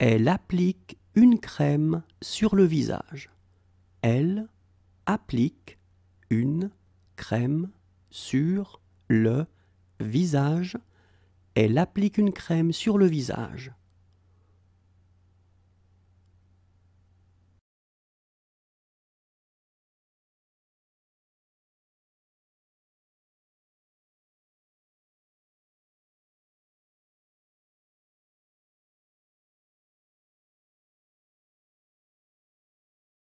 Elle applique une crème sur le visage. Elle applique une crème sur le visage. Elle applique une crème sur le visage.